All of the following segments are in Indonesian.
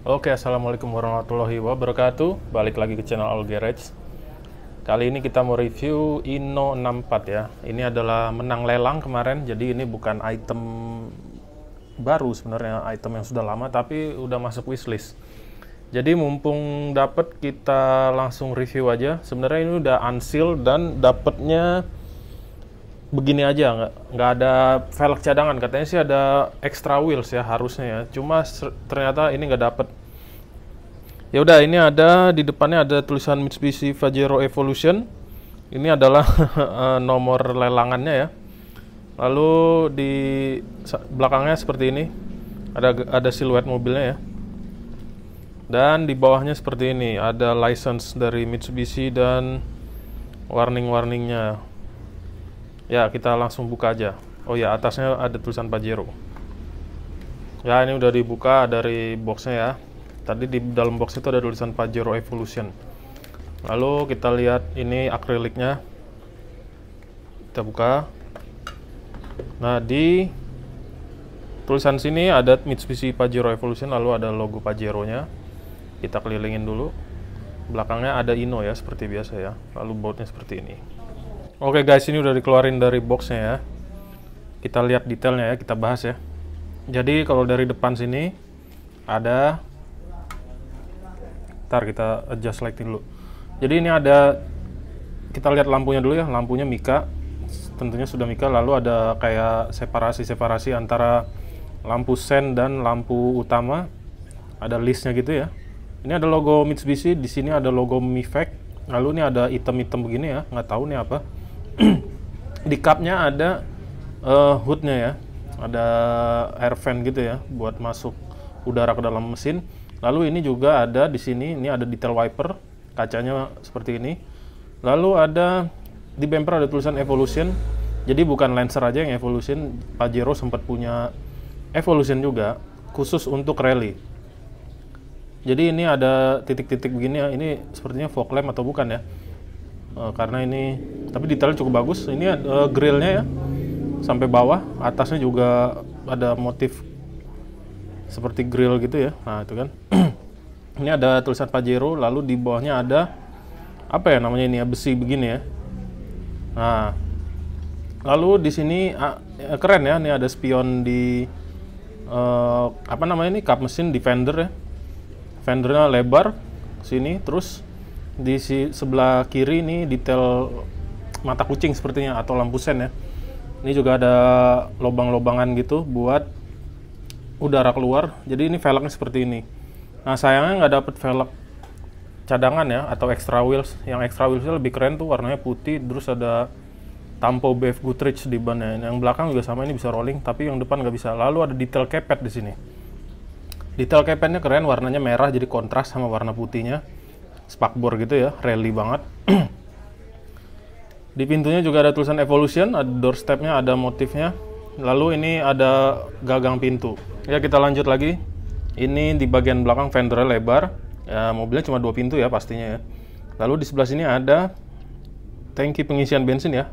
Oke, Assalamualaikum warahmatullahi wabarakatuh. Balik lagi ke channel All Garage. Kali ini kita mau review Inno 64 ya. Ini adalah menang lelang kemarin, jadi ini bukan item baru sebenarnya, item yang sudah lama tapi udah masuk wishlist. Jadi mumpung dapat kita langsung review aja. Sebenarnya ini udah unseal dan dapatnya begini aja nggak nggak ada velg cadangan katanya sih ada extra wheels ya harusnya ya cuma ternyata ini nggak dapet ya udah ini ada di depannya ada tulisan Mitsubishi Pajero Evolution ini adalah eh, nomor lelangannya ya lalu di belakangnya seperti ini ada ada siluet mobilnya ya dan di bawahnya seperti ini ada license dari Mitsubishi dan warning-warningnya Ya, kita langsung buka aja. Oh ya, atasnya ada tulisan Pajero. Ya, ini udah dibuka dari boxnya ya. Tadi di dalam box itu ada tulisan Pajero Evolution. Lalu kita lihat ini akriliknya. Kita buka. Nah, di tulisan sini ada Mitsubishi Pajero Evolution, lalu ada logo Pajero-nya. Kita kelilingin dulu. Belakangnya ada Ino ya, seperti biasa ya. Lalu bautnya seperti ini. Oke guys, ini udah dikeluarin dari boxnya ya. Kita lihat detailnya ya, kita bahas ya. Jadi kalau dari depan sini ada, ntar kita adjust lighting dulu. Jadi ini ada, kita lihat lampunya dulu ya, lampunya Mika, tentunya sudah Mika. Lalu ada kayak separasi-separasi antara lampu sen dan lampu utama. Ada listnya gitu ya. Ini ada logo Mitsubishi, di sini ada logo Mifek. Lalu ini ada item-item begini ya, nggak tahu nih apa di cupnya ada uh, hoodnya ya ada air fan gitu ya buat masuk udara ke dalam mesin lalu ini juga ada di sini ini ada detail wiper kacanya seperti ini lalu ada di bumper ada tulisan evolution jadi bukan Lancer aja yang evolution Pajero sempat punya evolution juga khusus untuk rally jadi ini ada titik-titik begini ya ini sepertinya fog lamp atau bukan ya e, karena ini tapi detailnya cukup bagus ini uh, grillnya ya sampai bawah atasnya juga ada motif seperti grill gitu ya nah itu kan ini ada tulisan Pajero lalu di bawahnya ada apa ya namanya ini ya besi begini ya nah lalu di sini ya, keren ya ini ada spion di eh, apa namanya ini cup mesin defender ya fendernya lebar sini terus di si, sebelah kiri ini detail mata kucing sepertinya atau lampu sen ya. Ini juga ada lubang-lubangan gitu buat udara keluar. Jadi ini velgnya seperti ini. Nah sayangnya nggak dapet velg cadangan ya atau extra wheels. Yang extra wheelsnya lebih keren tuh warnanya putih. Terus ada Tampo BF Goodrich di ban ya. Yang belakang juga sama ini bisa rolling, tapi yang depan nggak bisa. Lalu ada detail kepet di sini. Detail kepetnya keren, warnanya merah jadi kontras sama warna putihnya. Spakbor gitu ya, rally banget. Di pintunya juga ada tulisan Evolution, ada doorstepnya, ada motifnya. Lalu ini ada gagang pintu. Ya kita lanjut lagi. Ini di bagian belakang fender lebar. Ya, mobilnya cuma dua pintu ya pastinya ya. Lalu di sebelah sini ada tangki pengisian bensin ya.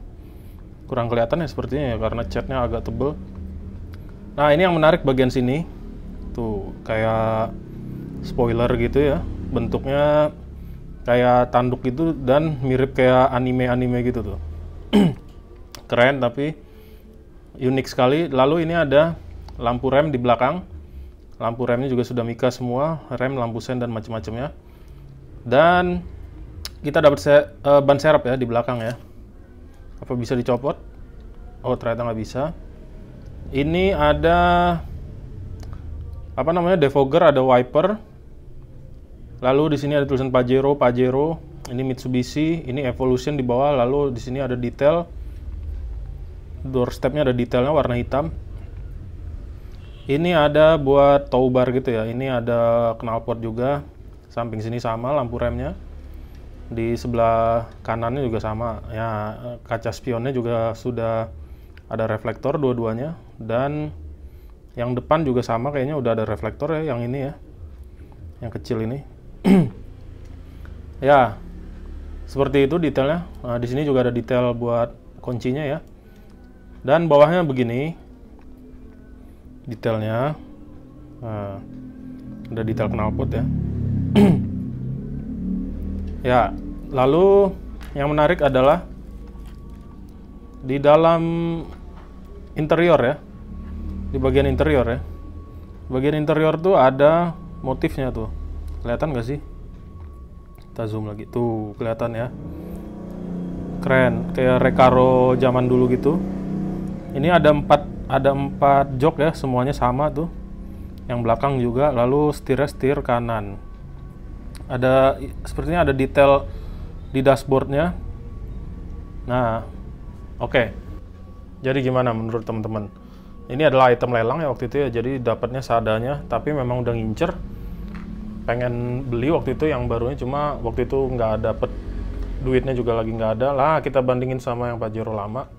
Kurang kelihatan ya sepertinya ya karena catnya agak tebel. Nah ini yang menarik bagian sini. Tuh kayak spoiler gitu ya. Bentuknya kayak tanduk gitu dan mirip kayak anime-anime gitu tuh. Keren tapi unik sekali. Lalu ini ada lampu rem di belakang. Lampu remnya juga sudah Mika semua, rem, lampu sen dan macam-macamnya. Dan kita dapat se uh, ban serep ya di belakang ya. Apa bisa dicopot? Oh, ternyata nggak bisa. Ini ada apa namanya? defogger, ada wiper, Lalu di sini ada tulisan Pajero, Pajero, ini Mitsubishi, ini Evolution di bawah, lalu di sini ada detail. Doorstepnya ada detailnya warna hitam. Ini ada buat tow bar gitu ya. Ini ada knalpot juga. Samping sini sama lampu remnya. Di sebelah kanannya juga sama. Ya, kaca spionnya juga sudah ada reflektor dua-duanya dan yang depan juga sama kayaknya udah ada reflektor ya yang ini ya. Yang kecil ini ya, seperti itu detailnya. Nah, di sini juga ada detail buat kuncinya ya. Dan bawahnya begini detailnya. Nah, ada detail knalpot ya. ya, lalu yang menarik adalah di dalam interior ya. Di bagian interior ya. Bagian interior tuh ada motifnya tuh kelihatan gak sih kita zoom lagi tuh kelihatan ya keren kayak Recaro zaman dulu gitu ini ada empat ada empat jok ya semuanya sama tuh yang belakang juga lalu setirnya setir kanan ada sepertinya ada detail di dashboardnya nah oke okay. jadi gimana menurut teman-teman ini adalah item lelang ya waktu itu ya jadi dapatnya seadanya tapi memang udah ngincer pengen beli waktu itu yang barunya cuma waktu itu nggak dapet duitnya juga lagi nggak ada lah kita bandingin sama yang Pajero lama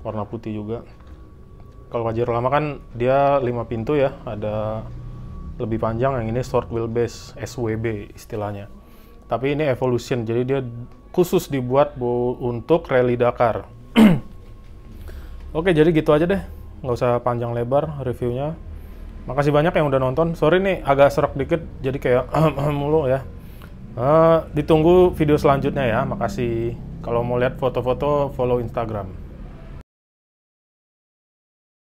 warna putih juga kalau Pajero lama kan dia 5 pintu ya ada lebih panjang yang ini short wheelbase SWB istilahnya tapi ini evolution jadi dia khusus dibuat bu untuk rally Dakar oke jadi gitu aja deh nggak usah panjang lebar reviewnya Makasih banyak yang udah nonton. Sorry nih agak serak dikit jadi kayak mulu ya. Uh, ditunggu video selanjutnya ya. Makasih. Kalau mau lihat foto-foto follow Instagram.